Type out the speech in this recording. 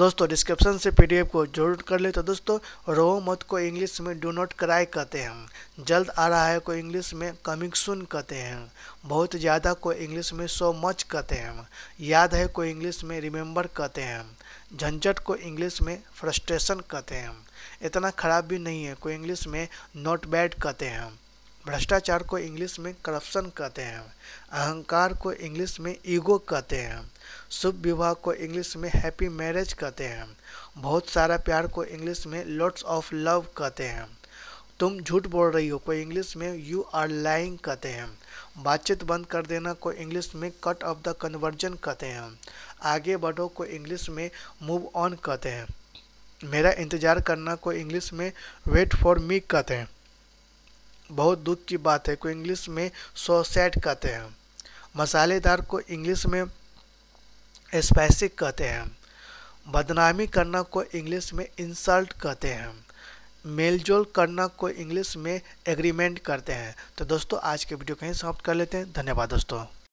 दोस्तों डिस्क्रिप्शन से पी को जरूर कर ले तो दोस्तों रो मत को इंग्लिश में डू नॉट क्राई कहते हैं जल्द आ रहा है को इंग्लिश में कमिंग सुन कहते हैं बहुत ज़्यादा को इंग्लिश में सो मच कहते हैं याद है को इंग्लिश में रिमेंबर कहते हैं झंझट को इंग्लिश में फ्रस्ट्रेशन कहते हैं इतना खराब भी नहीं है को इंग्लिश में नॉट बैड कहते हैं भ्रष्टाचार को इंग्लिश में करप्शन कहते हैं अहंकार को इंग्लिश में ईगो कहते हैं शुभ विवाह को इंग्लिश में हैप्पी मैरिज कहते हैं बहुत सारा प्यार को इंग्लिश में लॉट्स ऑफ लव कहते हैं तुम झूठ बोल रही हो को इंग्लिश में यू आर लाइंग कहते हैं बातचीत बंद कर देना को इंग्लिश में कट ऑफ द कन्वर्जन कहते हैं आगे बढ़ो को इंग्लिश में मूव ऑन कहते हैं मेरा इंतज़ार करना को इंग्लिश में वेट फॉर मी कहते हैं बहुत दुख की बात है को इंग्लिश में सोसेट कहते हैं मसालेदार को इंग्लिश में स्पैसिक कहते हैं बदनामी करना को इंग्लिश में इंसल्ट कहते हैं मेलजोल करना को इंग्लिश में एग्रीमेंट करते हैं तो दोस्तों आज के वीडियो कहीं समाप्त कर लेते हैं धन्यवाद दोस्तों